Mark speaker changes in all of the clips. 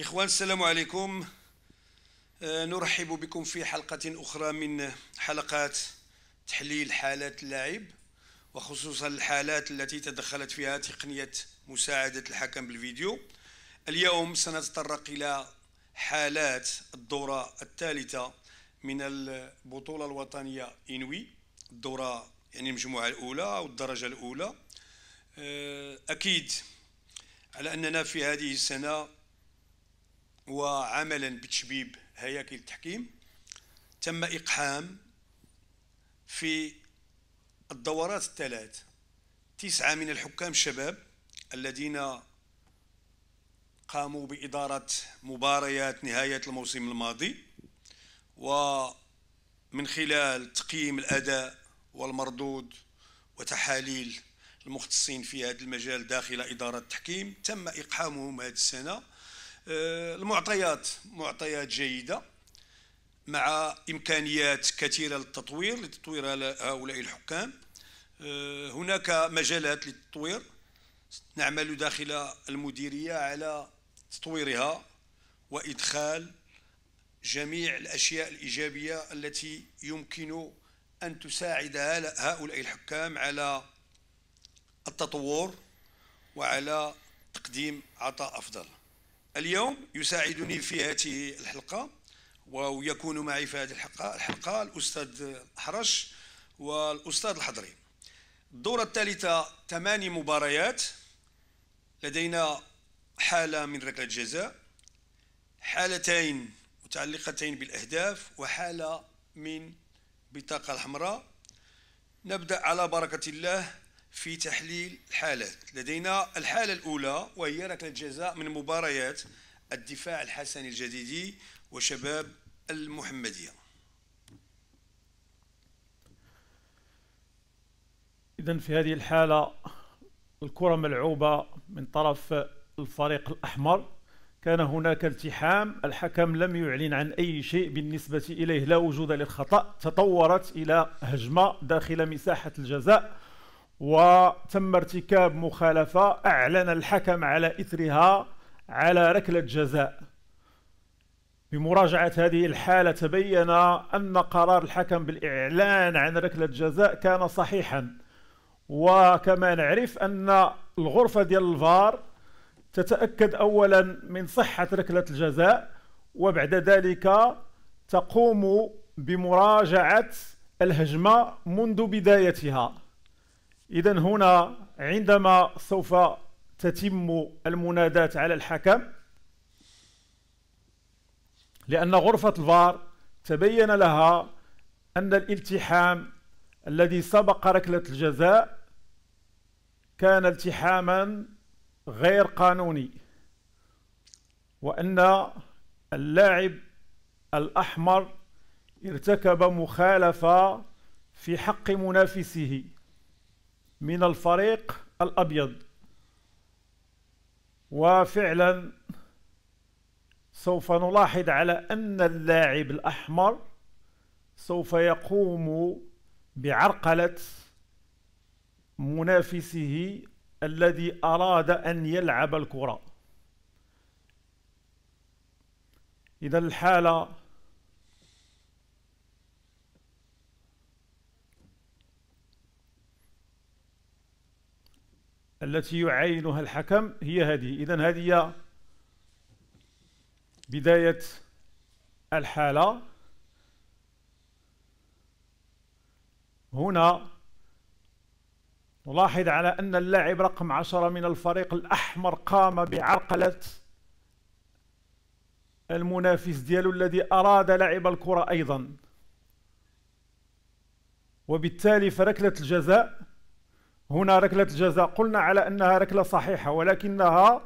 Speaker 1: إخوان السلام عليكم آه، نرحب بكم في حلقة أخرى من حلقات تحليل حالات اللاعب وخصوصا الحالات التي تدخلت فيها تقنية مساعدة الحكم بالفيديو اليوم سنتطرق إلى حالات الدورة الثالثة من البطولة الوطنية إنوي الدورة يعني المجموعة الأولى أو الدرجة الأولى آه، أكيد على أننا في هذه السنة وعملا بتشبيب هياكل التحكيم تم إقحام في الدورات الثلاث تسعة من الحكام الشباب الذين قاموا بإدارة مباريات نهاية الموسم الماضي ومن خلال تقييم الأداء والمردود وتحاليل المختصين في هذا المجال داخل إدارة التحكيم تم إقحامهم هذه السنة آه، المعطيات معطيات جيده مع امكانيات كثيره للتطوير لتطوير هؤلاء الحكام آه، هناك مجالات للتطوير نعمل داخل المديريه على تطويرها وادخال جميع الاشياء الايجابيه التي يمكن ان تساعد هؤلاء الحكام على التطور وعلى تقديم عطاء افضل اليوم يساعدني في هذه الحلقة ويكون معي في هذه الحلقة, الحلقة الأستاذ حرش والأستاذ الحضري الدورة الثالثة ثماني مباريات لدينا حالة من ركلة جزاء حالتين متعلقتين بالأهداف وحالة من بطاقة الحمراء نبدأ على بركة الله في تحليل الحالات لدينا الحالة الأولى وهي ركلة جزاء من مباريات الدفاع الحسني الجديدي وشباب المحمدية
Speaker 2: إذا في هذه الحالة الكرة ملعوبة من طرف الفريق الأحمر كان هناك التحام الحكم لم يعلن عن أي شيء بالنسبة إليه لا وجود للخطأ تطورت إلى هجمة داخل مساحة الجزاء وتم ارتكاب مخالفة أعلن الحكم على إثرها على ركلة جزاء بمراجعة هذه الحالة تبين أن قرار الحكم بالإعلان عن ركلة جزاء كان صحيحا وكما نعرف أن الغرفة ديال الفار تتأكد أولا من صحة ركلة الجزاء وبعد ذلك تقوم بمراجعة الهجمة منذ بدايتها إذا هنا عندما سوف تتم المناداة على الحكم لأن غرفة الفار تبين لها أن الالتحام الذي سبق ركلة الجزاء كان التحاما غير قانوني وأن اللاعب الأحمر ارتكب مخالفة في حق منافسه من الفريق الأبيض وفعلا سوف نلاحظ على أن اللاعب الأحمر سوف يقوم بعرقلة منافسه الذي أراد أن يلعب الكرة إذا الحالة التي يعينها الحكم هي هذه إذا هذه بداية الحالة هنا نلاحظ على أن اللاعب رقم عشرة من الفريق الأحمر قام بعرقلة المنافس ديالو الذي أراد لعب الكرة أيضا وبالتالي فركلة الجزاء هنا ركلة الجزاء قلنا على أنها ركلة صحيحة ولكنها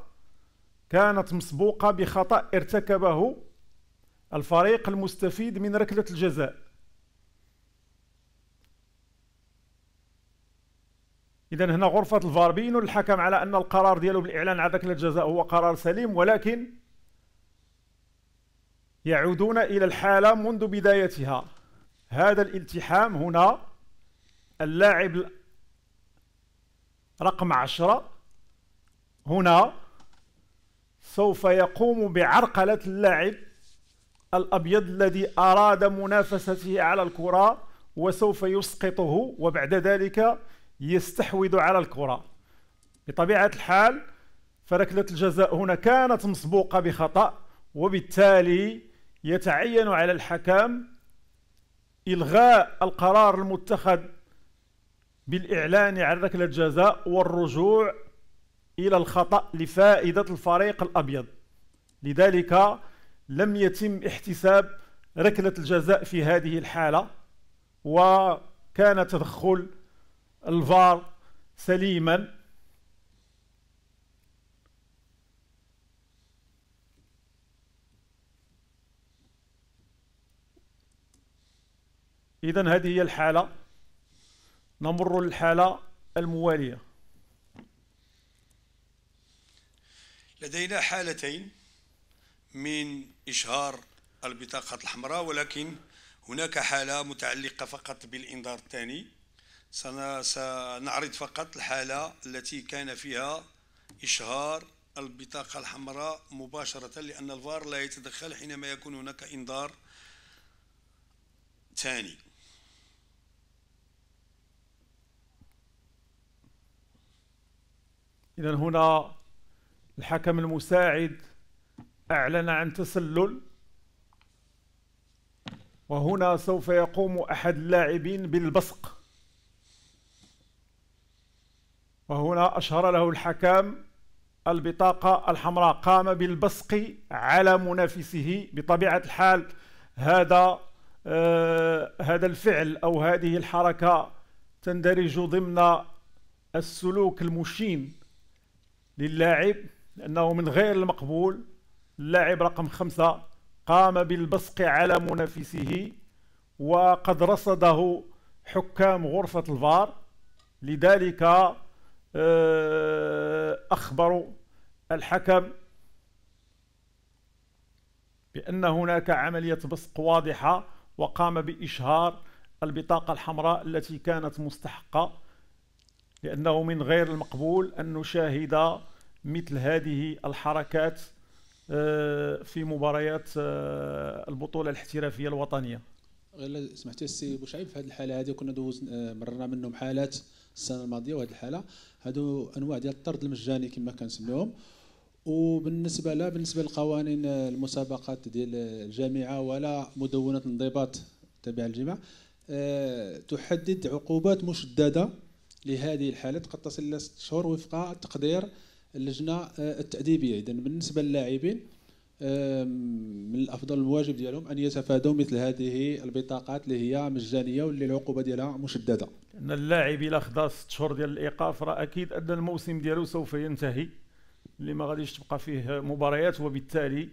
Speaker 2: كانت مسبوقة بخطأ ارتكبه الفريق المستفيد من ركلة الجزاء إذا هنا غرفة الفار بينوا الحكم على أن القرار ديالو بالإعلان عن ركلة الجزاء هو قرار سليم ولكن يعودون إلى الحالة منذ بدايتها هذا الالتحام هنا اللاعب رقم عشرة هنا سوف يقوم بعرقلة اللاعب الأبيض الذي أراد منافسته على الكرة وسوف يسقطه وبعد ذلك يستحوذ على الكرة بطبيعة الحال فركلة الجزاء هنا كانت مسبوقة بخطأ وبالتالي يتعين على الحكام إلغاء القرار المتخذ بالإعلان عن ركلة جزاء والرجوع إلى الخطأ لفائدة الفريق الأبيض لذلك لم يتم احتساب ركلة الجزاء في هذه الحالة وكان تدخل الفار سليما إذا هذه هي الحالة نمر للحالة الموالية
Speaker 1: لدينا حالتين من إشهار البطاقة الحمراء ولكن هناك حالة متعلقة فقط بالإنذار الثاني سنعرض فقط الحالة التي كان فيها إشهار البطاقة الحمراء مباشرة لأن الفار لا يتدخل حينما يكون هناك إنذار ثاني
Speaker 2: إذا هنا الحكم المساعد أعلن عن تسلل وهنا سوف يقوم أحد اللاعبين بالبصق وهنا أشهر له الحكام البطاقة الحمراء قام بالبصق على منافسه بطبيعة الحال هذا آه هذا الفعل أو هذه الحركة تندرج ضمن السلوك المشين للاعب لأنه من غير المقبول اللاعب رقم خمسة قام بالبصق على منافسه وقد رصده حكام غرفة الفار لذلك آه، أخبروا الحكم بأن هناك عملية بصق واضحة وقام بإشهار البطاقة الحمراء التي كانت مستحقة لأنه من غير المقبول أن نشاهد مثل هذه الحركات آه، في مباريات آه، البطولة الاحترافية الوطنية
Speaker 3: غير سمحت السي بوشعيب في هذه الحاله هذه كنا دوز آه، مررنا منهم حالات السنه الماضيه وهذه الحاله هادو انواع ديال الطرد المجاني كما كنسميوهم وبالنسبه لا بالنسبه لقوانين المسابقات ديال الجامعه ولا مدونه انضباط تابعه للجامعه تحدد عقوبات مشدده لهذه الحالات قد تصل إلى ست شهور وفق تقدير اللجنة آه، التأديبية إذا بالنسبة للاعبين من الافضل الواجب ديالهم ان يتفادوا مثل هذه البطاقات اللي هي مجانيه واللي العقوبه ديالها مشدده
Speaker 2: ان اللاعب الا خدا ست شهور ديال الايقاف راه اكيد ان الموسم ديالو سوف ينتهي اللي ما غاديش تبقى فيه مباريات وبالتالي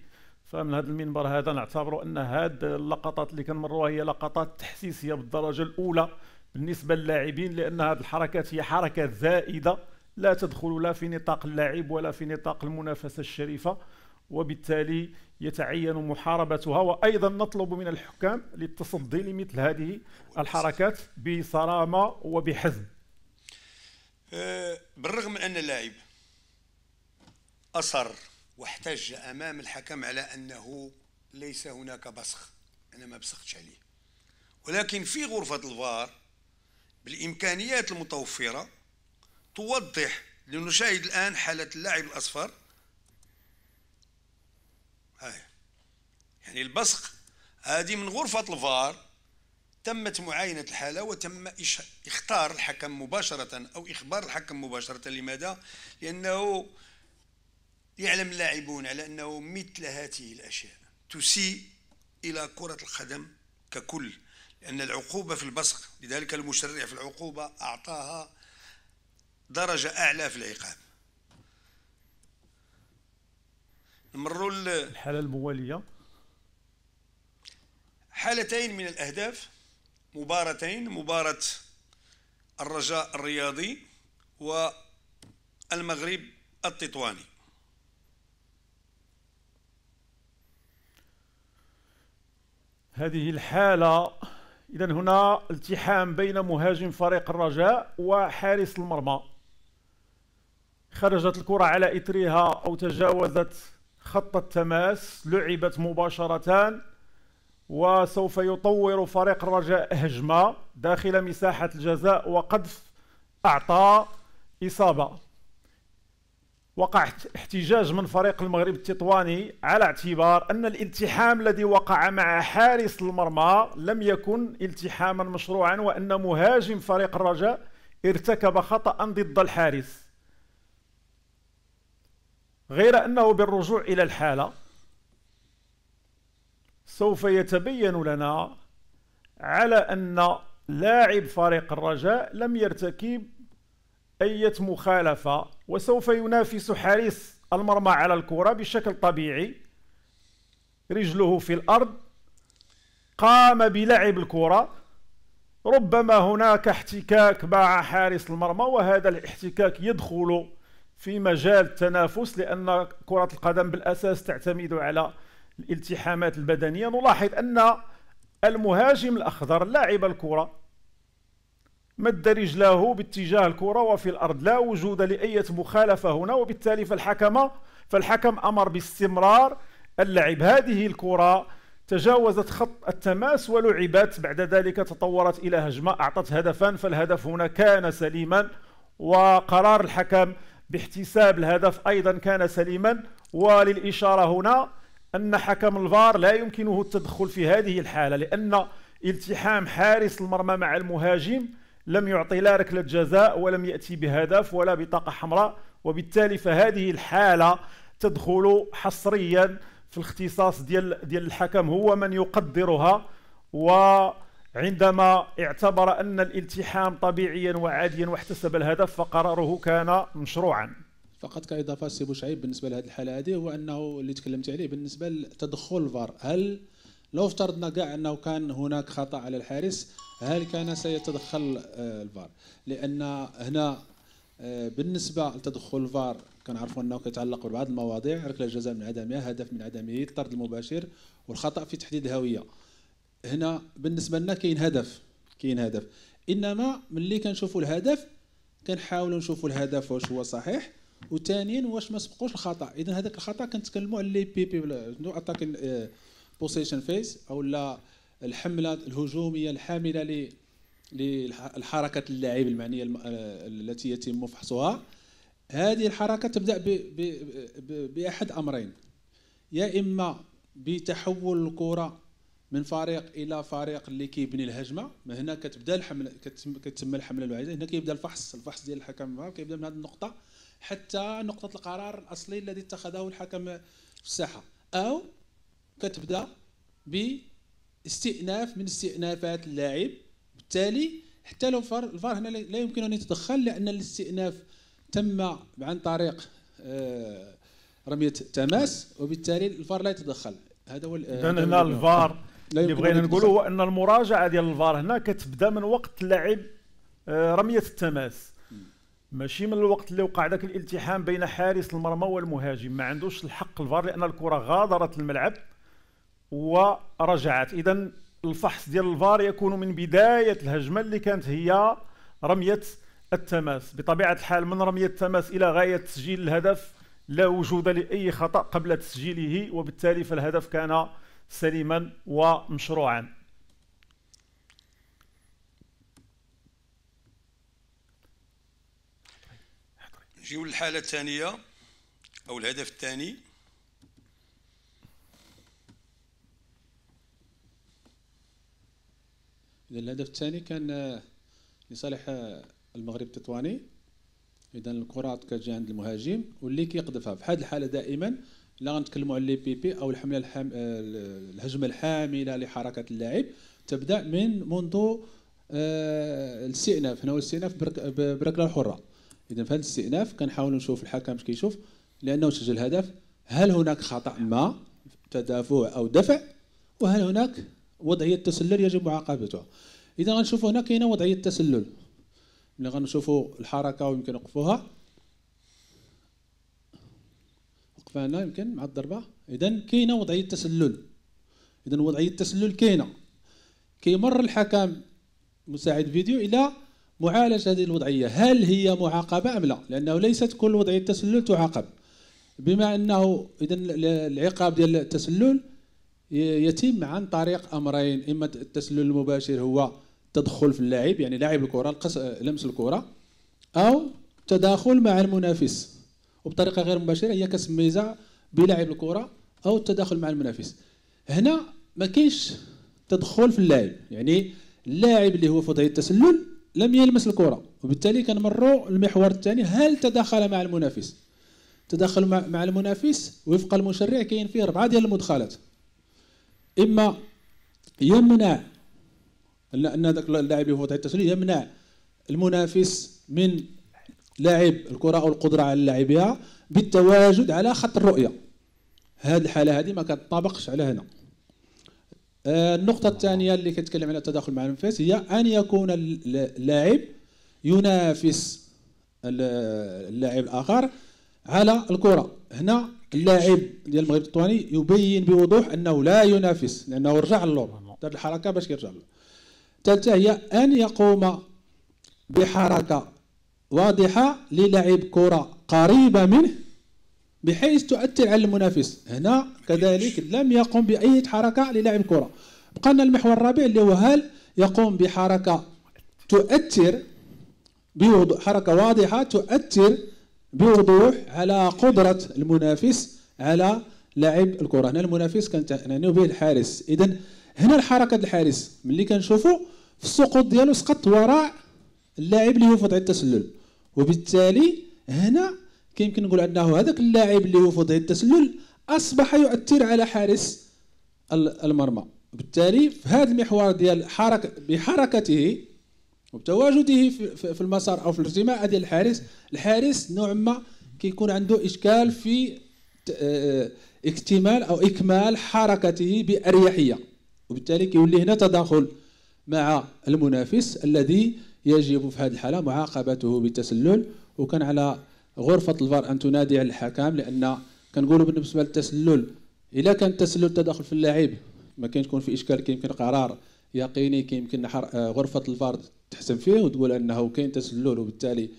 Speaker 2: فمن هذا المنبر هذا نعتبر ان هذه اللقطات اللي كنمروها هي لقطات تحسيسيه بالدرجه الاولى بالنسبه للاعبين لان هذه الحركات هي حركه زائده لا تدخل لا في نطاق اللعب ولا في نطاق المنافسه الشريفه وبالتالي يتعين محاربتها وايضا نطلب من الحكام للتصدي لمثل هذه الحركات بصرامه وبحزم.
Speaker 1: أه، بالرغم من ان اللاعب اصر واحتج امام الحكم على انه ليس هناك بسخ انا ما بسختش عليه ولكن في غرفه الفار بالإمكانيات المتوفرة توضح لنشاهد الآن حالة اللاعب الأصفر هاي يعني البصق هذه من غرفة الفار تمت معاينة الحالة وتم اختار الحكم مباشرة أو إخبار الحكم مباشرة لماذا؟ لأنه يعلم اللاعبون على أنه مثل هذه الأشياء تسيء إلى كرة القدم ككل لأن العقوبة في البصق لذلك المشرع في العقوبة أعطاها درجة أعلى في العقاب نمروا الحالة الموالية حالتين من الأهداف مبارتين مباراة الرجاء الرياضي والمغرب التطواني
Speaker 2: هذه الحالة اذا هنا التحام بين مهاجم فريق الرجاء وحارس المرمى خرجت الكره على اثرها او تجاوزت خط التماس لعبت مباشره وسوف يطور فريق الرجاء هجمه داخل مساحه الجزاء وقد اعطى اصابه وقع احتجاج من فريق المغرب التطواني على اعتبار أن الالتحام الذي وقع مع حارس المرمى لم يكن التحاما مشروعا وأن مهاجم فريق الرجاء ارتكب خطأ ضد الحارس غير أنه بالرجوع إلى الحالة سوف يتبين لنا على أن لاعب فريق الرجاء لم يرتكب أي مخالفة وسوف ينافس حارس المرمى على الكرة بشكل طبيعي رجله في الأرض قام بلعب الكرة ربما هناك احتكاك مع حارس المرمى وهذا الاحتكاك يدخل في مجال التنافس لأن كرة القدم بالأساس تعتمد على الالتحامات البدنية نلاحظ أن المهاجم الأخضر لعب الكرة مد رجلاه باتجاه الكرة وفي الأرض لا وجود لأية مخالفة هنا وبالتالي فالحكم فالحكم أمر باستمرار اللعب هذه الكرة تجاوزت خط التماس ولعبت بعد ذلك تطورت إلى هجمة أعطت هدفا فالهدف هنا كان سليما وقرار الحكم باحتساب الهدف أيضا كان سليما وللإشارة هنا أن حكم الفار لا يمكنه التدخل في هذه الحالة لأن التحام حارس المرمى مع المهاجم لم يعطي لا ركلة جزاء ولم يأتي بهدف ولا بطاقة حمراء وبالتالي فهذه الحالة تدخل حصريا في الاختصاص ديال ديال الحكم هو من يقدرها وعندما اعتبر أن الالتحام طبيعيا وعاديا واحتسب الهدف
Speaker 3: فقراره كان مشروعا فقط كإضافة سي بوشعيب بالنسبة لهذه الحالة هذه هو أنه اللي تكلمت عليه بالنسبة لتدخل الفار هل لو افترضنا كاع انه كان هناك خطا على الحارس هل كان سيتدخل آه، الفار لان هنا آه، بالنسبه لتدخل الفار كنعرفوا انه كيتعلق ببعض المواضيع ركله جزاء من عدمها هدف من عدمه الطرد المباشر والخطا في تحديد الهويه هنا بالنسبه لنا كاين هدف كاين هدف انما ملي كنشوفوا الهدف كنحاولوا نشوفوا الهدف واش هو صحيح وثانيا واش ما سبقوش الخطا اذا هذاك الخطا كنتكلموا على لي بي بي اتاك آه، بوسيشن فيز او لا الحمله الهجوميه الحامله للحركه اللاعب المعنيه آه، التي يتم فحصها هذه الحركه تبدا باحد امرين يا اما بتحول الكره من فريق الى فريق اللي كيبني الهجمه هنا كتبدا الحمله كتسمى كتم الحمله الوعيده هنا كيبدا الفحص الفحص ديال الحكم كيبدا من هذه النقطه حتى نقطه القرار الاصلي الذي اتخذه الحكم في الساحه او كتبدا باستئناف من استئنافات اللاعب بالتالي حتى لو فار الفار هنا لا يمكن ان يتدخل لان الاستئناف تم عن طريق آه، رميه تماس وبالتالي الفار لا يتدخل هذا هو اذا هنا الفار اللي بغينا نقولوا هو ان
Speaker 2: المراجعه ديال الفار هنا كتبدا من وقت اللاعب آه، رميه التماس ماشي من الوقت اللي وقع ذاك الالتحام بين حارس المرمى والمهاجم ما عندوش الحق الفار لان الكره غادرت الملعب ورجعت اذا الفحص ديال الفار يكون من بدايه الهجمه اللي كانت هي رميه التماس بطبيعه الحال من رميه التماس الى غايه تسجيل الهدف لا وجود لاي خطا قبل تسجيله وبالتالي فالهدف كان سليما ومشروعا
Speaker 1: نجيو للحاله الثانيه او الهدف الثاني
Speaker 3: إذا الهدف الثاني كان آه، لصالح آه، المغرب التطواني إذا الكرة كتجي عند المهاجم واللي كيقذفها في هذه الحالة دائما لا غنتكلموا على لي بي بي أو الحملة الحام... آه، الهجمة الحاملة لحركة اللاعب تبدأ من منذ الاستئناف هنا هو الاستئناف بركله الحره اذا في هذا الاستئناف كنحاولوا نشوف الحكم باش كيشوف لانه سجل هدف هل هناك خطا ما تدافع او دفع وهل هناك وضعيه التسلل يجب معاقبتها اذا غنشوفوا هنا كاينه وضعيه التسلل ملي غنشوفوا الحركه ويمكن نوقفوها وقفها هنا يمكن مع الضربه اذا كاينه وضعيه التسلل اذا وضعيه التسلل كاينه كيمر الحكم مساعد فيديو الى معالجه هذه الوضعيه هل هي معاقبه ام لا لانه ليست كل وضعيه التسلل تعاقب بما انه اذا العقاب ديال التسلل يتم عن طريق امرين اما التسلل المباشر هو تدخل في اللاعب يعني لاعب الكره لمس الكره او تداخل مع المنافس وبطريقه غير مباشره هي ميزه بلاعب الكره او التداخل مع المنافس هنا ما كاينش تدخل في اللاعب يعني اللاعب اللي هو في وضعيه التسلل لم يلمس الكره وبالتالي كنمروا المحور الثاني هل تداخل مع المنافس تداخل مع المنافس وفق المشرع كاين فيه اربعه ديال المدخلات اما يمنع ان هذاك اللاعب اللي فوت التسلل يمنع المنافس من لاعب الكره او القدره على لعبها بالتواجد على خط الرؤيه هذه الحاله هذه ما كتطابقش على هنا آه، النقطة الثانية اللي كتكلم على التداخل مع المنافس هي أن يكون اللاعب ينافس اللاعب الآخر على الكرة هنا اللاعب ديال المغرب التطواني يبين بوضوح انه لا ينافس لانه رجع للور دار الحركه باش كيرجع للور الثالثه هي ان يقوم بحركه واضحه للاعب كره قريبه منه بحيث تؤثر على المنافس هنا كذلك لم يقم باي حركه للاعب كره بقى لنا المحور الرابع اللي هو هل يقوم بحركه تؤثر بوضوح حركه واضحه تؤثر بوضوح على قدره المنافس على لعب الكره هنا المنافس كنعنيو به الحارس إذن هنا الحركه الحارس ملي كنشوفو في السقوط ديالو سقط وراء اللاعب اللي هو في وضع التسلل وبالتالي هنا كيمكن نقول انه هذاك اللاعب اللي هو في وضع التسلل اصبح يؤثر على حارس المرمى بالتالي في هذا المحور ديال حركه بحركته وبتواجده في المسار او في الارتماء ديال الحارس الحارس نوعا ما كيكون عنده اشكال في آه، اكتمال او اكمال حركته باريحيه وبالتالي كيولي هنا تداخل مع المنافس الذي يجب في هذه الحاله معاقبته بالتسلل وكان على غرفه الفار ان تنادي على الحكام لان كنقولوا بالنسبه للتسلل الا كان التسلل تداخل في اللاعب ما كاينش يكون في اشكال كيمكن قرار يقيني كيمكن آه، غرفه الفار تحسن فيه وتقول انه كاين تسلل وبالتالي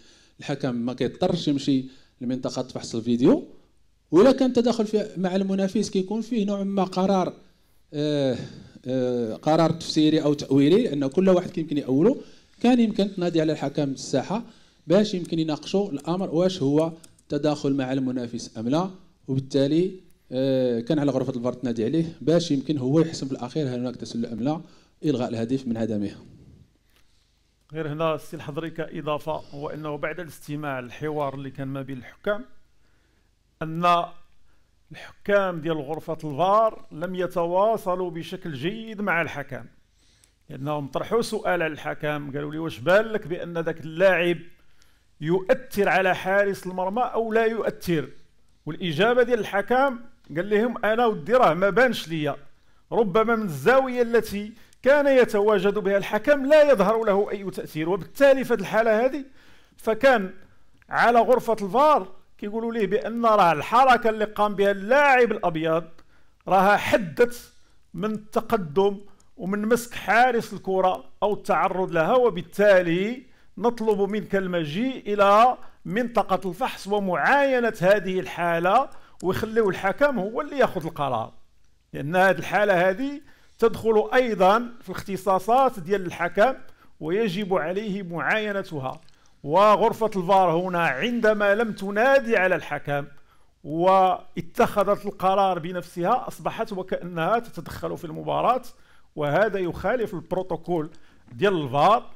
Speaker 3: الحكم ما كيضطرش يمشي لمنطقه فحص الفيديو ولا كان تداخل مع المنافس كيكون فيه نوع ما قرار آه، آه، قرار تفسيري او تاويلي لان كل واحد كيمكن ياوله كان يمكن تنادي على الحكم الساحه باش يمكن يناقشوا الامر واش هو تداخل مع المنافس ام لا وبالتالي كان على غرفه الفار تنادي عليه باش يمكن هو يحسم في الاخير هل هناك تسلل ام لا إلغاء الهدف من عدمها
Speaker 2: غير هنا السي الحضري كإضافة هو أنه بعد الاستماع الحوار اللي كان ما بين الحكام أن الحكام ديال غرفة الفار لم يتواصلوا بشكل جيد مع الحكام لأنهم طرحوا سؤال على الحكام قالوا لي واش بان لك بأن ذاك اللاعب يؤثر على حارس المرمى أو لا يؤثر والإجابة ديال الحكام قال لهم أنا ودي راه ما بانش ليا ربما من الزاوية التي كان يتواجد بها الحكم لا يظهر له أي تأثير وبالتالي في الحالة هذه فكان على غرفة الفار كيقولوا ليه بأن راه الحركة اللي قام بها اللاعب الأبيض راها حدت من التقدم ومن مسك حارس الكرة أو التعرض لها وبالتالي نطلب منك المجيء إلى منطقة الفحص ومعاينة هذه الحالة ويخليو الحكم هو اللي ياخذ القرار لأن هذه الحالة هذه تدخل أيضا في الاختصاصات ديال الحكم ويجب عليه معاينتها وغرفة الفار هنا عندما لم تنادي على الحكم واتخذت القرار بنفسها أصبحت وكأنها تتدخل في المباراة وهذا يخالف البروتوكول ديال الفار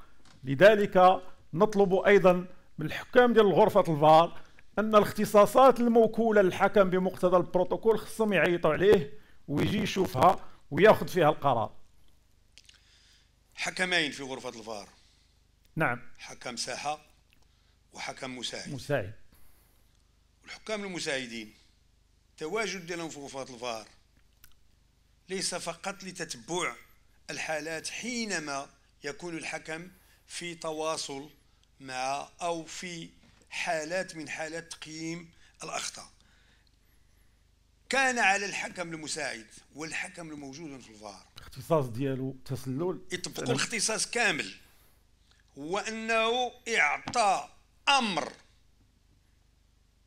Speaker 2: لذلك نطلب أيضا من الحكام ديال غرفة الفار أن الاختصاصات الموكولة للحكم بمقتضى البروتوكول خصهم يعيطوا عليه ويجي يشوفها وياخذ فيها القرار
Speaker 1: حكمين في غرفة الفار نعم حكم ساحة وحكم مساعد مساعد والحكام المساعدين تواجد ديالهم في غرفة الفار ليس فقط لتتبع الحالات حينما يكون الحكم في تواصل مع أو في حالات من حالات تقييم الأخطاء كان على الحكم المساعد والحكم الموجود في الفار
Speaker 2: الاختصاص ديالو تسلل يطبقوا
Speaker 1: الاختصاص كامل هو انه اعطى امر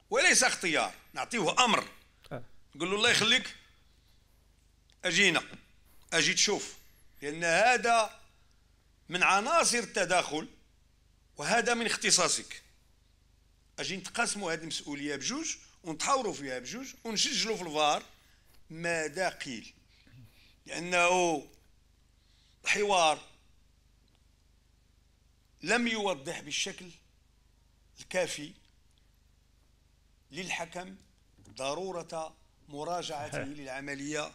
Speaker 1: وليس اختيار نعطيه امر آه. نقول له الله يخليك اجينا اجي تشوف لان هذا من عناصر التداخل وهذا من اختصاصك اجي نتقاسموا هذه المسؤوليه بجوج ونتحاوروا فيها بجوج ونسجلوا في الفار ماذا قيل لأنه الحوار لم يوضح بالشكل الكافي للحكم ضرورة مراجعته للعملية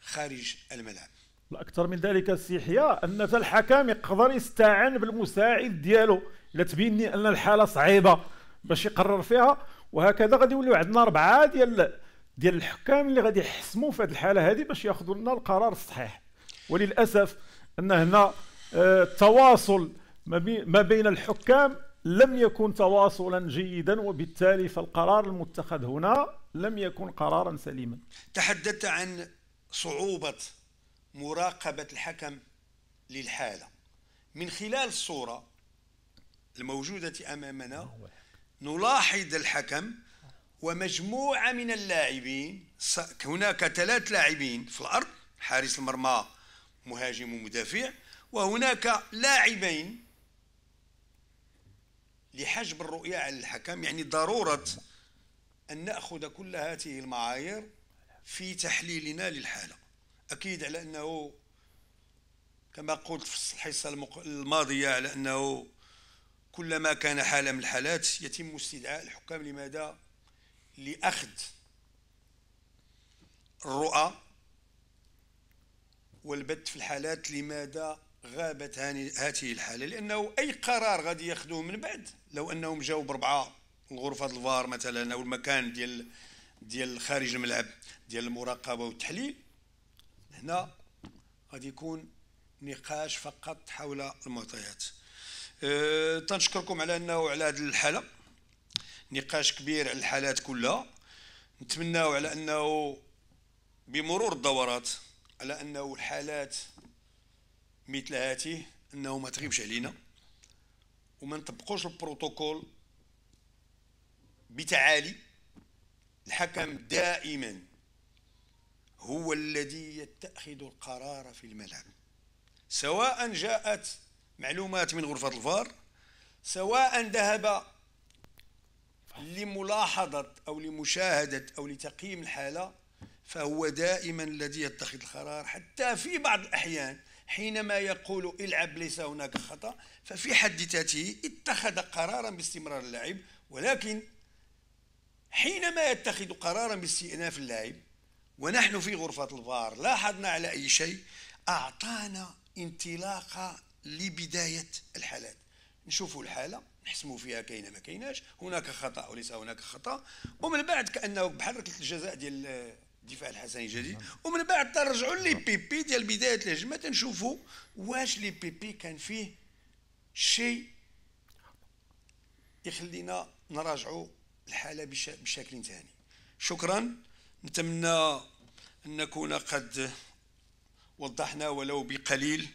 Speaker 1: خارج الملعب
Speaker 2: الاكثر من ذلك السي ان الحكم يقدر يستعان بالمساعد ديالو الا تبين ان الحاله صعيبه باش يقرر فيها وهكذا غادي يوليو عندنا اربعه ديال ديال الحكام اللي غادي يحسموا في هذه الحاله هذه باش ياخذوا لنا القرار الصحيح وللاسف ان هنا آه، التواصل ما بين الحكام لم يكن تواصلا جيدا وبالتالي فالقرار المتخذ هنا لم يكن قرارا سليما
Speaker 1: تحدثت عن صعوبة مراقبة الحكم للحالة من خلال الصورة الموجودة أمامنا نلاحظ الحكم ومجموعة من اللاعبين هناك ثلاث لاعبين في الأرض حارس المرمى مهاجم ومدافع وهناك لاعبين لحجب الرؤية على الحكم يعني ضرورة أن نأخذ كل هذه المعايير في تحليلنا للحالة أكيد على أنه كما قلت في الحصة الماضية على أنه كلما كان حالة من الحالات يتم استدعاء الحكام لماذا لأخذ الرؤى والبت في الحالات لماذا غابت هذه الحالة لأنه أي قرار غادي ياخذوه من بعد لو أنهم جاوا بربعة غرفة الفار مثلا أو المكان ديال ديال خارج الملعب ديال المراقبة والتحليل هنا غادي يكون نقاش فقط حول المعطيات أه، تنشكركم على انه على هذه الحاله نقاش كبير على الحالات كلها نتمناو على انه بمرور الدورات على انه الحالات مثل هاته انه ما تغيبش علينا وما نطبقوش البروتوكول بتعالي الحكم دائما هو الذي يتخذ القرار في الملعب سواء جاءت معلومات من غرفة الفار سواء ذهب لملاحظة أو لمشاهدة أو لتقييم الحالة فهو دائما الذي يتخذ القرار حتى في بعض الأحيان حينما يقول العب ليس هناك خطأ ففي حد ذاته اتخذ قرارا باستمرار اللعب ولكن حينما يتخذ قرارا باستئناف اللعب ونحن في غرفة الفار لاحظنا على أي شيء أعطانا انطلاقة لبداية الحالات نشوفوا الحالة نحسموا فيها كاينة ما كايناش هناك خطأ وليس هناك خطأ ومن بعد كأنه بحال ركلة الجزاء ديال الدفاع الحسني الجديد ومن بعد ترجعوا لي بي بي ديال بداية الهجمة تنشوفوا واش لي بي بي كان فيه شيء يخلينا نراجعوا الحالة بشكل ثاني شكرا نتمنى أن نكون قد وضحنا ولو بقليل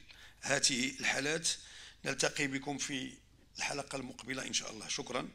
Speaker 1: هذه الحالات نلتقي بكم في الحلقة المقبلة إن شاء الله شكرا